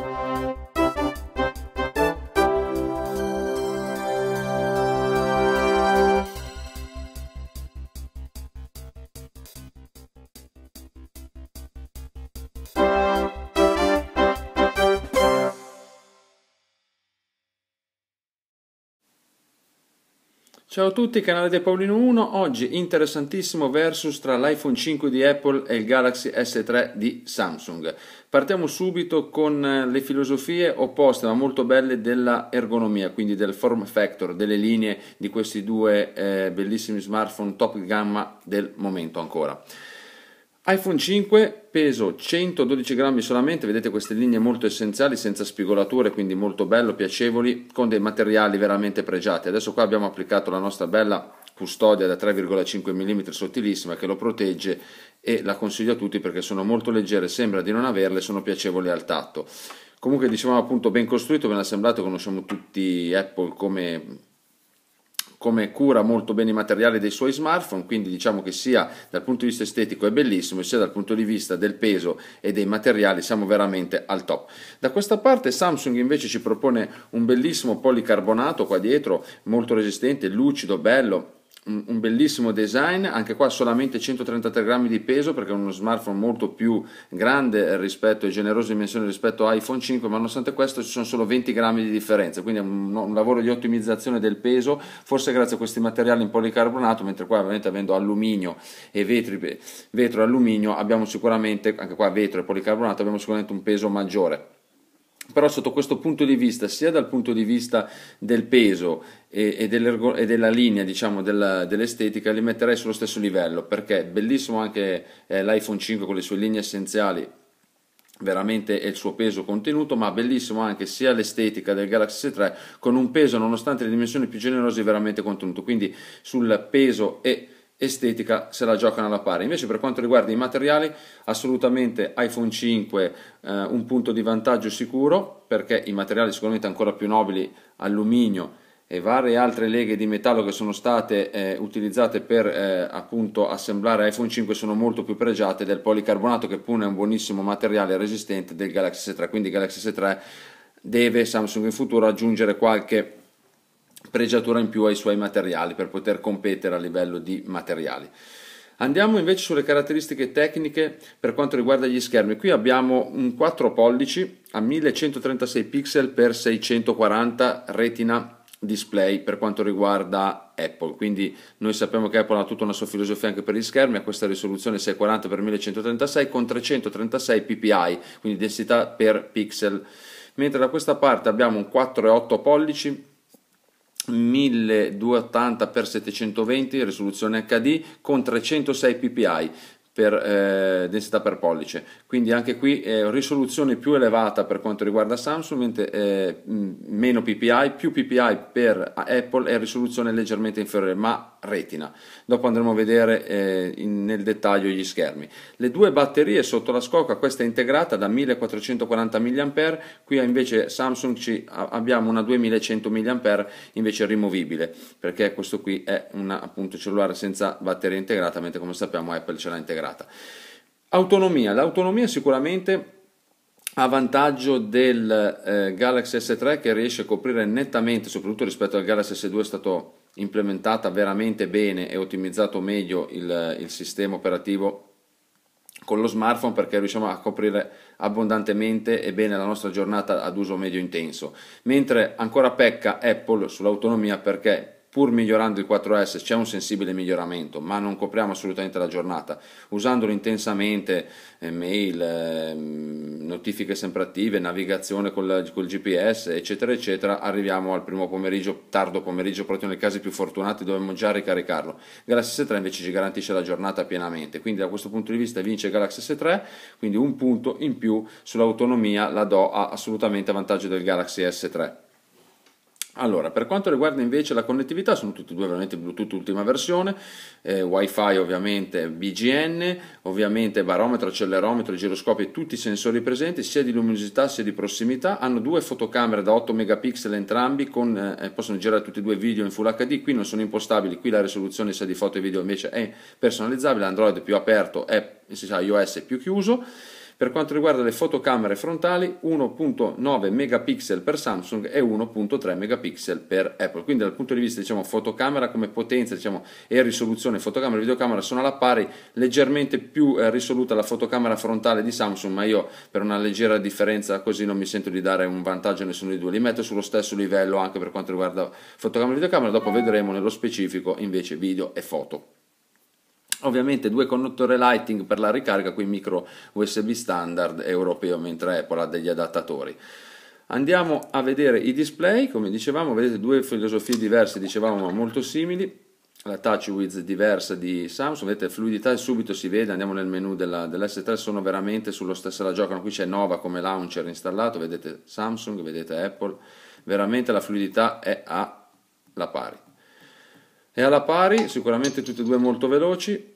Thank you. Ciao a tutti, canale di Paolino 1. Oggi interessantissimo versus tra l'iPhone 5 di Apple e il Galaxy S3 di Samsung. Partiamo subito con eh, le filosofie opposte ma molto belle dell'ergonomia, quindi del form factor, delle linee di questi due eh, bellissimi smartphone top gamma del momento ancora iPhone 5 peso 112 grammi solamente, vedete queste linee molto essenziali senza spigolature, quindi molto bello, piacevoli, con dei materiali veramente pregiati. Adesso qua abbiamo applicato la nostra bella custodia da 3,5 mm sottilissima che lo protegge e la consiglio a tutti perché sono molto leggere, sembra di non averle, sono piacevoli al tatto. Comunque dicevamo appunto ben costruito, ben assemblato, conosciamo tutti Apple come come cura molto bene i materiali dei suoi smartphone, quindi diciamo che sia dal punto di vista estetico è bellissimo, sia dal punto di vista del peso e dei materiali siamo veramente al top. Da questa parte Samsung invece ci propone un bellissimo policarbonato qua dietro, molto resistente, lucido, bello un bellissimo design, anche qua solamente 133 grammi di peso perché è uno smartphone molto più grande rispetto e generoso dimensioni rispetto a iPhone 5, ma nonostante questo ci sono solo 20 grammi di differenza, quindi è un, un, lavoro di ottimizzazione del peso, forse grazie a questi materiali in policarbonato, mentre qua ovviamente avendo alluminio e vetri, vetro e alluminio abbiamo sicuramente, anche qua vetro e policarbonato, abbiamo sicuramente un peso maggiore però sotto questo punto di vista, sia dal punto di vista del peso e, e, e della linea diciamo, della, dell'estetica, li metterei sullo stesso livello, perché è bellissimo anche eh, l'iPhone 5 con le sue linee essenziali, veramente il suo peso contenuto, ma bellissimo anche sia l'estetica del Galaxy S3 con un peso nonostante le dimensioni più generose veramente contenuto, quindi sul peso e estetica se la giocano alla pari. Invece per quanto riguarda i materiali, assolutamente iPhone 5 eh, un punto di vantaggio sicuro perché i materiali sicuramente ancora più nobili, alluminio e varie altre leghe di metallo che sono state eh, utilizzate per eh, appunto assemblare iPhone 5 sono molto più pregiate del policarbonato che pure è un buonissimo materiale resistente del Galaxy S3, quindi Galaxy S3 deve Samsung in futuro aggiungere qualche pregiatura in più ai suoi materiali per poter competere a livello di materiali. Andiamo invece sulle caratteristiche tecniche per quanto riguarda gli schermi. Qui abbiamo un 4 pollici a 1136 pixel x 640 retina display per quanto riguarda Apple. Quindi noi sappiamo che Apple ha tutta una sua filosofia anche per gli schermi, a questa risoluzione 640x1136 con 336 ppi, quindi densità per pixel. Mentre da questa parte abbiamo un 4,8 pollici 1280x720 risoluzione HD con 306 ppi per eh, densità per pollice. Quindi anche qui eh, risoluzione più elevata per quanto riguarda Samsung, mentre eh, meno PPI, più PPI per Apple e risoluzione leggermente inferiore, ma retina. Dopo andremo a vedere eh, in, nel dettaglio gli schermi. Le due batterie sotto la scocca, questa è integrata da 1440 mAh, qui invece Samsung ci, abbiamo una 2100 mAh invece rimovibile, perché questo qui è un appunto cellulare senza batteria integrata, mentre come sappiamo Apple ce l'ha integrata considerata. Autonomia, l'autonomia sicuramente a vantaggio del eh, Galaxy S3 che riesce a coprire nettamente, soprattutto rispetto al Galaxy S2 è stato implementata veramente bene e ottimizzato meglio il, il sistema operativo con lo smartphone perché riusciamo a coprire abbondantemente e bene la nostra giornata ad uso medio intenso, mentre ancora pecca Apple sull'autonomia perché Pur migliorando il 4S c'è un sensibile miglioramento, ma non copriamo assolutamente la giornata. Usandolo intensamente, eh, mail, ehm, notifiche sempre attive, navigazione col, col GPS, eccetera, eccetera, arriviamo al primo pomeriggio, tardo pomeriggio, proprio nei casi più fortunati dovremmo già ricaricarlo. Galaxy S3 invece ci garantisce la giornata pienamente, quindi da questo punto di vista vince Galaxy S3, quindi un punto in più sull'autonomia la do a assolutamente a vantaggio del Galaxy S3. Allora, per quanto riguarda invece la connettività, sono tutti e due veramente Bluetooth ultima versione, eh, Wi-Fi ovviamente BGN, ovviamente barometro, accelerometro, giroscopio e tutti i sensori presenti, sia di luminosità sia di prossimità. Hanno due fotocamere da 8 megapixel entrambi, con, eh, eh, possono girare tutti e due video in Full HD, qui non sono impostabili, qui la risoluzione sia di foto e video invece è personalizzabile, Android più aperto è iOS più chiuso per quanto riguarda le fotocamere frontali 1.9 megapixel per Samsung e 1.3 megapixel per Apple. Quindi dal punto di vista diciamo fotocamera come potenza diciamo, e risoluzione fotocamera e videocamera sono alla pari, leggermente più eh, risoluta la fotocamera frontale di Samsung, ma io per una leggera differenza così non mi sento di dare un vantaggio a nessuno dei due, li metto sullo stesso livello anche per quanto riguarda fotocamera e videocamera, dopo vedremo nello specifico invece video e foto. Ovviamente due connettori Lighting per la ricarica, qui micro USB standard europeo, mentre Apple ha degli adattatori. Andiamo a vedere i display, come dicevamo, vedete due filosofie diverse, dicevamo, ma molto simili. La touch width diversa di Samsung, vedete fluidità subito si vede, andiamo nel menu della, dell'S3, sono veramente sullo stesso, la giocano, qui c'è Nova come launcher installato, vedete Samsung, vedete Apple, veramente la fluidità è alla pari. È alla pari, sicuramente tutti e due molto veloci.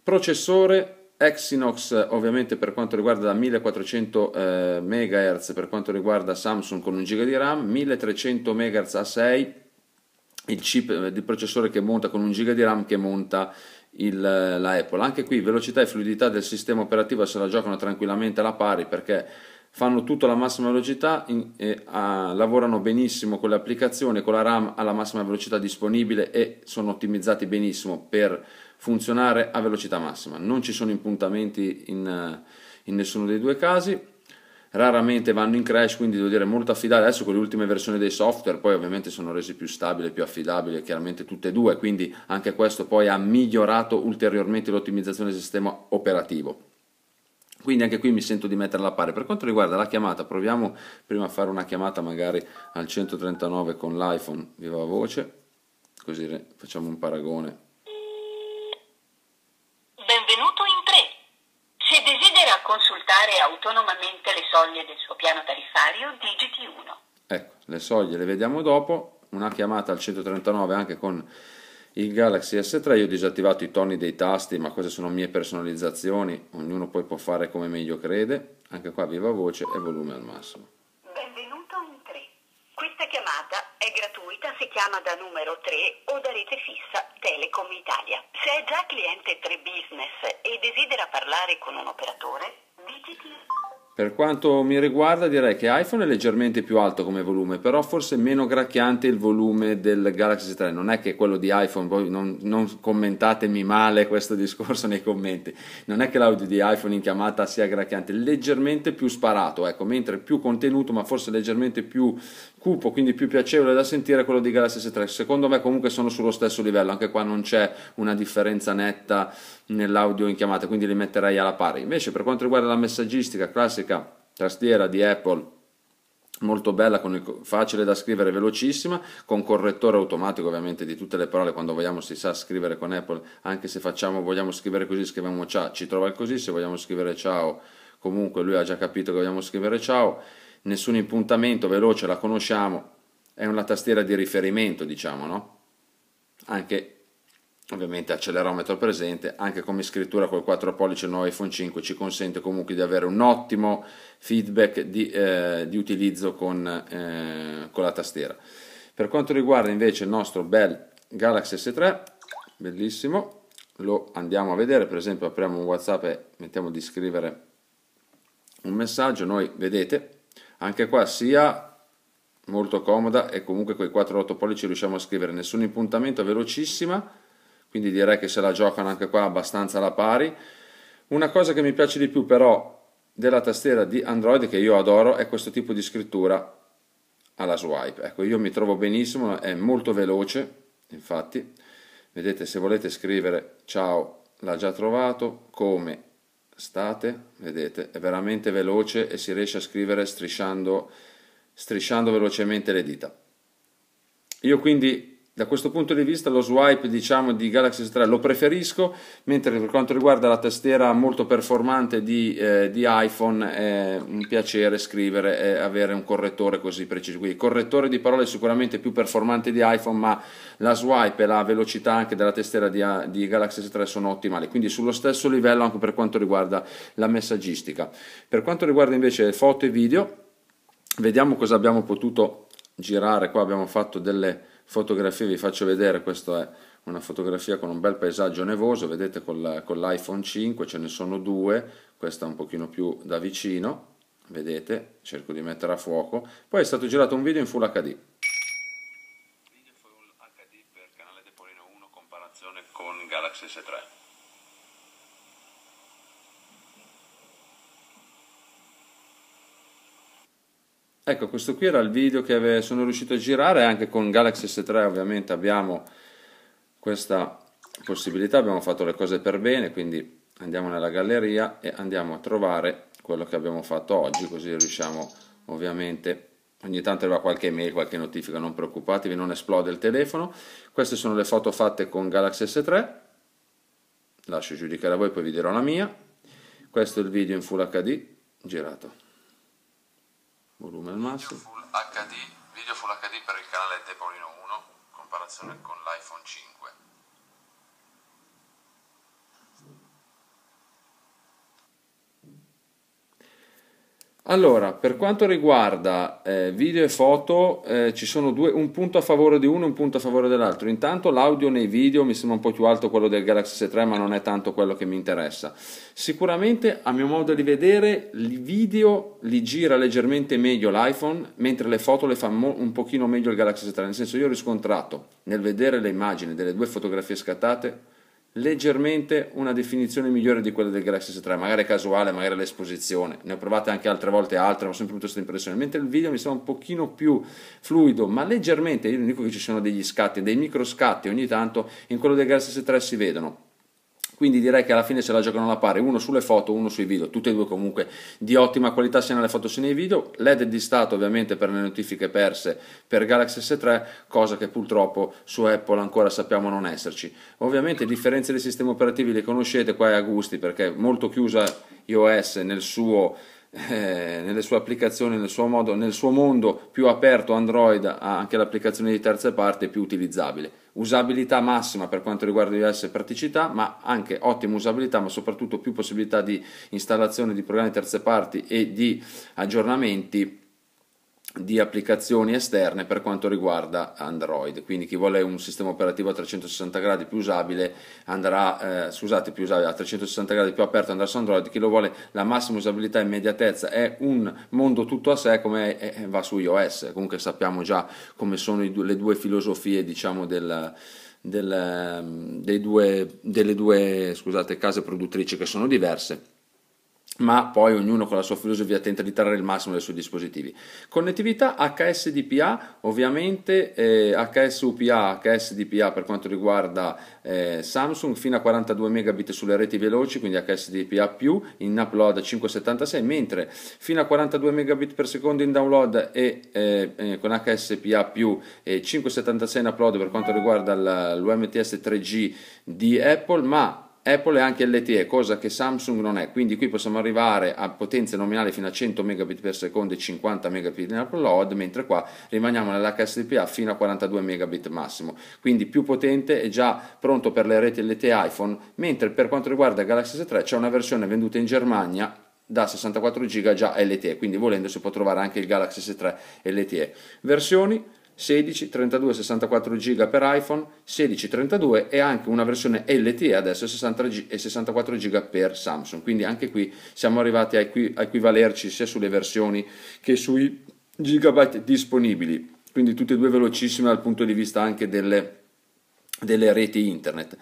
Processore Exynos ovviamente per quanto riguarda da 1400 eh, MHz per quanto riguarda Samsung con un giga di RAM, 1300 MHz A6 il chip eh, di processore che monta con un giga di RAM che monta il, eh, la Apple. Anche qui velocità e fluidità del sistema operativo se la giocano tranquillamente alla pari perché fanno tutto alla massima velocità, in, eh, a, lavorano benissimo con le applicazioni, con la RAM alla massima velocità disponibile e sono ottimizzati benissimo per funzionare a velocità massima. Non ci sono impuntamenti in, in nessuno dei due casi, raramente vanno in crash, quindi devo dire molto affidabile. Adesso con le ultime versioni dei software poi ovviamente sono resi più stabili, più affidabili, chiaramente tutte e due, quindi anche questo poi ha migliorato ulteriormente l'ottimizzazione del sistema operativo quindi anche qui mi sento di metterla a pari per quanto riguarda la chiamata proviamo prima a fare una chiamata magari al 139 con l'iPhone viva voce così facciamo un paragone benvenuto in 3 se desidera consultare autonomamente le soglie del suo piano tariffario digiti 1 ecco le soglie le vediamo dopo una chiamata al 139 anche con il Galaxy S3 io ho disattivato i toni dei tasti, ma queste sono mie personalizzazioni, ognuno poi può fare come meglio crede, anche qua viva voce e volume al massimo. Benvenuto in 3. Questa chiamata è gratuita se chiama da numero 3 o da rete fissa Telecom Italia. Se è già cliente 3 Business e desidera parlare con un operatore, digiti per quanto mi riguarda direi che iPhone è leggermente più alto come volume, però forse meno gracchiante il volume del Galaxy 3. Non è che quello di iPhone, poi non, non commentatemi male questo discorso nei commenti, non è che l'audio di iPhone in chiamata sia gracchiante, leggermente più sparato, ecco, mentre più contenuto ma forse leggermente più cupo, quindi più piacevole da sentire, quello di Galaxy S3. Secondo me comunque sono sullo stesso livello, anche qua non c'è una differenza netta nell'audio in chiamata, quindi li metterei alla pari. Invece per quanto riguarda la messaggistica classica, tastiera di Apple, molto bella, il, facile da scrivere, velocissima, con correttore automatico ovviamente di tutte le parole, quando vogliamo si sa scrivere con Apple, anche se facciamo, vogliamo scrivere così, scriviamo ciao, ci trova il così, se vogliamo scrivere ciao, comunque lui ha già capito che vogliamo scrivere ciao nessun impuntamento, veloce, la conosciamo, è una tastiera di riferimento, diciamo, no? Anche ovviamente accelerometro presente, anche come scrittura col 4 pollici il nuovo iPhone 5 ci consente comunque di avere un ottimo feedback di, eh, di utilizzo con, eh, con la tastiera. Per quanto riguarda invece il nostro bel Galaxy S3, bellissimo, lo andiamo a vedere, per esempio apriamo un WhatsApp e mettiamo di scrivere un messaggio, noi vedete anche qua sia molto comoda e comunque con i 4-8 pollici riusciamo a scrivere nessun impuntamento velocissima quindi direi che se la giocano anche qua abbastanza alla pari una cosa che mi piace di più però della tastiera di Android che io adoro è questo tipo di scrittura alla swipe ecco io mi trovo benissimo è molto veloce infatti vedete se volete scrivere ciao l'ha già trovato come state, vedete, è veramente veloce e si riesce a scrivere strisciando, strisciando velocemente le dita. Io quindi da questo punto di vista lo swipe diciamo, di Galaxy S3 lo preferisco, mentre per quanto riguarda la tastiera molto performante di, eh, di iPhone è un piacere scrivere e avere un correttore così preciso. Quindi il correttore di parole è sicuramente più performante di iPhone, ma la swipe e la velocità anche della tastiera di, di Galaxy S3 sono ottimali, quindi sullo stesso livello anche per quanto riguarda la messaggistica. Per quanto riguarda invece foto e video, vediamo cosa abbiamo potuto girare, qua abbiamo fatto delle fotografie, vi faccio vedere, questa è una fotografia con un bel paesaggio nevoso, vedete con l'iPhone 5 ce ne sono due, questa è un pochino più da vicino, vedete, cerco di mettere a fuoco, poi è stato girato un video in Full HD. Video Full HD per canale Depolino 1 comparazione con Galaxy S3. Ecco, questo qui era il video che sono riuscito a girare, anche con Galaxy S3 ovviamente abbiamo questa possibilità, abbiamo fatto le cose per bene, quindi andiamo nella galleria e andiamo a trovare quello che abbiamo fatto oggi, così riusciamo ovviamente ogni tanto arriva qualche mail, qualche notifica, non preoccupatevi, non esplode il telefono. Queste sono le foto fatte con Galaxy S3, lascio giudicare a voi, poi vi dirò la mia. Questo è il video in Full HD girato volume al massimo. Video Full HD, video Full HD per il canale Tepolino 1, in comparazione con l'iPhone 5. Allora, per quanto riguarda eh, video e foto, eh, ci sono due, un punto a favore di uno e un punto a favore dell'altro. Intanto l'audio nei video mi sembra un po' più alto quello del Galaxy S3, ma non è tanto quello che mi interessa. Sicuramente, a mio modo di vedere, i video li gira leggermente meglio l'iPhone, mentre le foto le fa mo- un pochino meglio il Galaxy S3. Nel senso, io ho riscontrato, nel vedere le immagini delle due fotografie scattate, leggermente una definizione migliore di quella del Galaxy S3, magari casuale, magari l'esposizione, ne ho provate anche altre volte altre, ma ho sempre avuto questa impressione, mentre il video mi sembra un pochino più fluido, ma leggermente, io non dico che ci sono degli scatti, dei micro scatti ogni tanto, in quello del Galaxy S3 si vedono, quindi direi che alla fine ce la giocano alla pari, uno sulle foto, uno sui video, tutte e due comunque di ottima qualità sia nelle foto sia nei video, LED di stato ovviamente per le notifiche perse per Galaxy S3, cosa che purtroppo su Apple ancora sappiamo non esserci. Ovviamente differenze dei sistemi operativi le conoscete qua è a gusti perché è molto chiusa iOS nel suo eh, nelle sue applicazioni, nel suo, modo, nel suo mondo più aperto Android ha anche l'applicazione di terze parti più utilizzabile. Usabilità massima per quanto riguarda iOS e praticità, ma anche ottima usabilità, ma soprattutto più possibilità di installazione di programmi di terze parti e di aggiornamenti di applicazioni esterne per quanto riguarda Android, quindi chi vuole un sistema operativo a 360 gradi più usabile andrà, eh, scusate, più usabile a 360 gradi più aperto andrà su Android, chi lo vuole la massima usabilità e immediatezza è un mondo tutto a sé come è, eh, è, eh, va su iOS, comunque sappiamo già come sono due, le due filosofie diciamo del, del, ehm, due, delle due scusate, case produttrici che sono diverse ma poi ognuno con la sua filosofia tenta di trarre il massimo dai suoi dispositivi. Connettività HSDPA, ovviamente eh, HSUPA, HSDPA per quanto riguarda eh, Samsung fino a 42 megabit sulle reti veloci, quindi HSDPA+, più in upload 576, mentre fino a 42 megabit per secondo in download e eh, eh con HSPA+, più e 576 in upload per quanto riguarda l'UMTS 3G di Apple, ma Apple è anche LTE, cosa che Samsung non è, quindi qui possiamo arrivare a potenze nominali fino a 100 Mbps e 50 Mbps, mentre qua rimaniamo nell'HSDPA fino a 42 Mbps massimo, quindi più potente e già pronto per le reti LTE iPhone, mentre per quanto riguarda Galaxy S3 c'è una versione venduta in Germania da 64 GB già LTE, quindi volendo si può trovare anche il Galaxy S3 LTE. Versioni 16, 32, 64 giga per iPhone, 16, 32 e anche una versione LTE adesso 60 e 64 giga per Samsung. Quindi anche qui siamo arrivati a, equi- a equivalerci sia sulle versioni che sui gigabyte disponibili. Quindi tutte e due velocissime dal punto di vista anche delle, delle reti internet.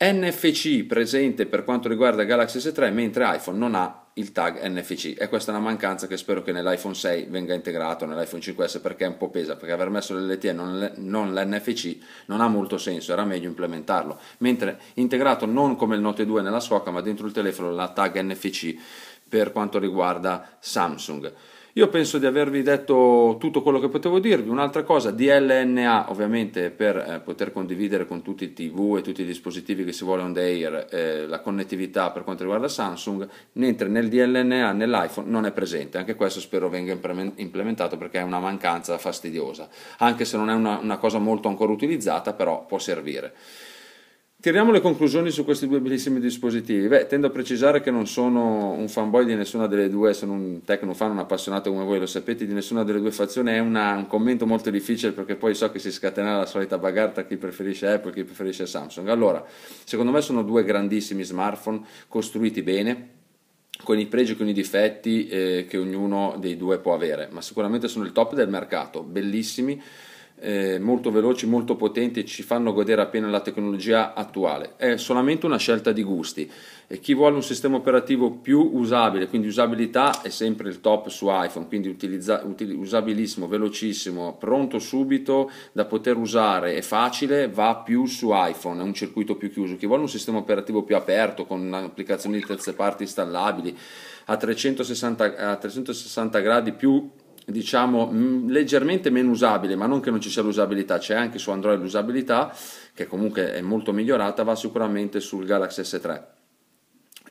NFC presente per quanto riguarda Galaxy S3 mentre iPhone non ha il tag NFC e questa è una mancanza che spero che nell'iPhone 6 venga integrato nell'iPhone 5S perché è un po' pesa perché aver messo l'LT e non, non l'NFC non ha molto senso era meglio implementarlo mentre integrato non come il Note 2 nella scocca ma dentro il telefono la tag NFC per quanto riguarda Samsung io penso di avervi detto tutto quello che potevo dirvi. Un'altra cosa, DLNA ovviamente per eh, poter condividere con tutti i TV e tutti i dispositivi che si vuole on the air eh, la connettività per quanto riguarda Samsung, mentre nel DLNA nell'iPhone non è presente. Anche questo spero venga implementato perché è una mancanza fastidiosa, anche se non è una, una cosa molto ancora utilizzata, però può servire. Tiriamo le conclusioni su questi due bellissimi dispositivi. Beh, tendo a precisare che non sono un fanboy di nessuna delle due, sono un tecnofan, un appassionato come voi, lo sapete, di nessuna delle due fazioni. È una, un commento molto difficile perché poi so che si scatenerà la solita bagarta chi preferisce Apple, e chi preferisce Samsung. Allora, secondo me sono due grandissimi smartphone costruiti bene, con i pregi e con i difetti eh, che ognuno dei due può avere, ma sicuramente sono il top del mercato, bellissimi, eh, molto veloci, molto potenti, e ci fanno godere appena la tecnologia attuale. È solamente una scelta di gusti. E chi vuole un sistema operativo più usabile, quindi usabilità è sempre il top su iPhone, quindi utilizza, util, usabilissimo, velocissimo, pronto subito da poter usare e facile, va più su iPhone, è un circuito più chiuso. Chi vuole un sistema operativo più aperto con applicazioni di terze parti installabili a 360, a 360 gradi più diciamo mm, leggermente meno usabile, ma non che non ci sia l'usabilità, c'è anche su Android l'usabilità che comunque è molto migliorata, va sicuramente sul Galaxy S3.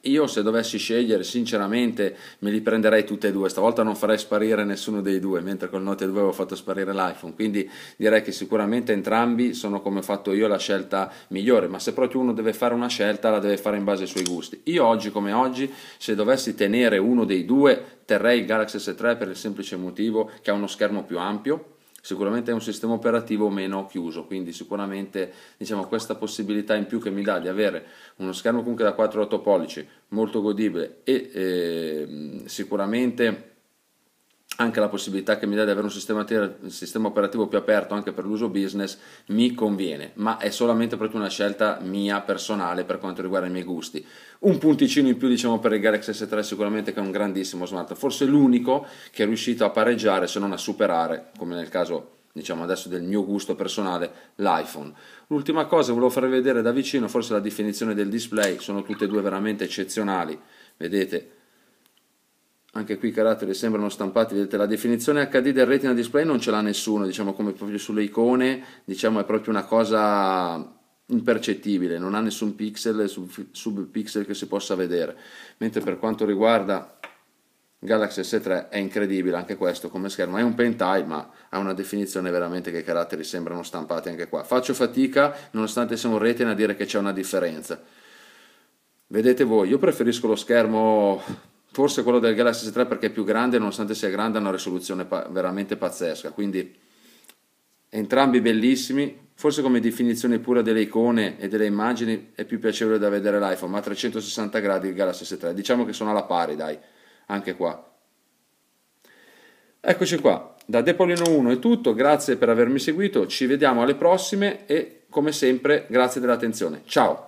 Io se dovessi scegliere, sinceramente me li prenderei tutti e due. Stavolta non farei sparire nessuno dei due, mentre col Note 2 avevo fatto sparire l'iPhone. Quindi direi che sicuramente entrambi sono come ho fatto io la scelta migliore. Ma se proprio uno deve fare una scelta, la deve fare in base ai suoi gusti. Io oggi come oggi, se dovessi tenere uno dei due, terrei il Galaxy S3 per il semplice motivo che ha uno schermo più ampio sicuramente è un sistema operativo meno chiuso, quindi sicuramente diciamo, questa possibilità in più che mi dà di avere uno schermo comunque da 4-8 pollici molto godibile e eh, sicuramente anche la possibilità che mi dà di avere un sistema, un sistema, operativo più aperto anche per l'uso business mi conviene, ma è solamente proprio una scelta mia personale per quanto riguarda i miei gusti. Un punticino in più diciamo per il Galaxy S3 sicuramente che è un grandissimo smartphone, forse l'unico che è riuscito a pareggiare se non a superare, come nel caso diciamo adesso del mio gusto personale, l'iPhone. L'ultima cosa volevo farvi vedere da vicino forse la definizione del display, sono tutte e due veramente eccezionali, vedete anche qui i caratteri sembrano stampati, vedete la definizione HD del retina display non ce l'ha nessuno, diciamo come proprio sulle icone, diciamo è proprio una cosa impercettibile, non ha nessun pixel, sub, sub pixel che si possa vedere, mentre per quanto riguarda Galaxy S3 è incredibile anche questo come schermo, è un Pentai ma ha una definizione veramente che i caratteri sembrano stampati anche qua, faccio fatica nonostante sia un retina a dire che c'è una differenza, vedete voi, io preferisco lo schermo forse quello del Galaxy S3 perché è più grande, nonostante sia grande ha una risoluzione pa- veramente pazzesca, quindi entrambi bellissimi, forse come definizione pura delle icone e delle immagini è più piacevole da vedere l'iPhone, ma a 360 gradi il Galaxy S3, diciamo che sono alla pari dai, anche qua. Eccoci qua, da Depolino 1 è tutto, grazie per avermi seguito, ci vediamo alle prossime e come sempre grazie dell'attenzione, ciao!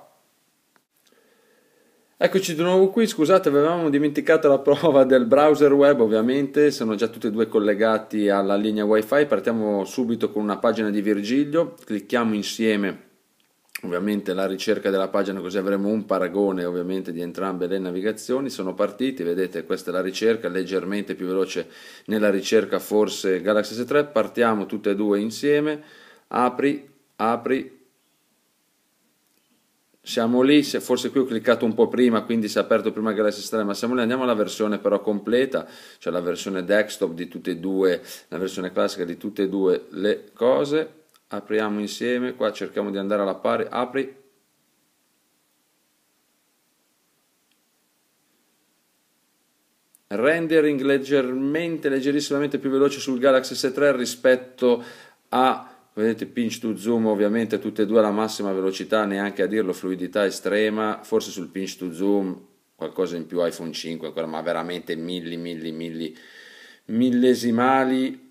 Eccoci di nuovo qui, scusate avevamo dimenticato la prova del browser web ovviamente, sono già tutti e due collegati alla linea wifi, partiamo subito con una pagina di Virgilio, clicchiamo insieme ovviamente la ricerca della pagina così avremo un paragone ovviamente di entrambe le navigazioni, sono partiti, vedete questa è la ricerca, leggermente più veloce nella ricerca forse Galaxy S3, partiamo tutte e due insieme, apri, apri, siamo lì, forse qui ho cliccato un po' prima, quindi si è aperto prima Galaxy S3, ma siamo lì, andiamo alla versione però completa, cioè la versione desktop di tutte e due, la versione classica di tutte e due le cose, apriamo insieme, qua cerchiamo di andare alla pari, apri, rendering leggermente, leggerissimamente più veloce sul Galaxy S3 rispetto a vedete pinch to zoom ovviamente tutte e due alla massima velocità, neanche a dirlo, fluidità estrema, forse sul pinch to zoom qualcosa in più iPhone 5 ma veramente milli, milli, milli, millesimali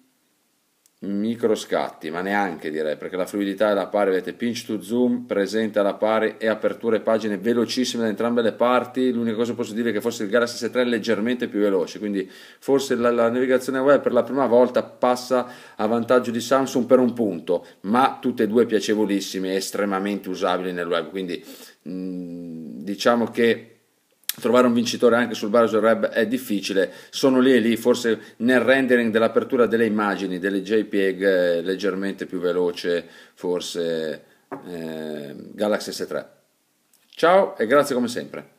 micro scatti, ma neanche direi, perché la fluidità è alla pari, vedete, pinch to zoom presente alla pari e aperture pagine velocissime da entrambe le parti, l'unica cosa posso dire è che forse il Galaxy S3 è leggermente più veloce, quindi forse la, la, navigazione web per la prima volta passa a vantaggio di Samsung per un punto, ma tutte e due piacevolissime e estremamente usabili nel web, quindi mh, mm, diciamo che trovare un vincitore anche sul browser web è difficile, sono lì e lì, forse nel rendering dell'apertura delle immagini, delle JPEG eh, leggermente più veloce, forse eh, Galaxy S3. Ciao e grazie come sempre.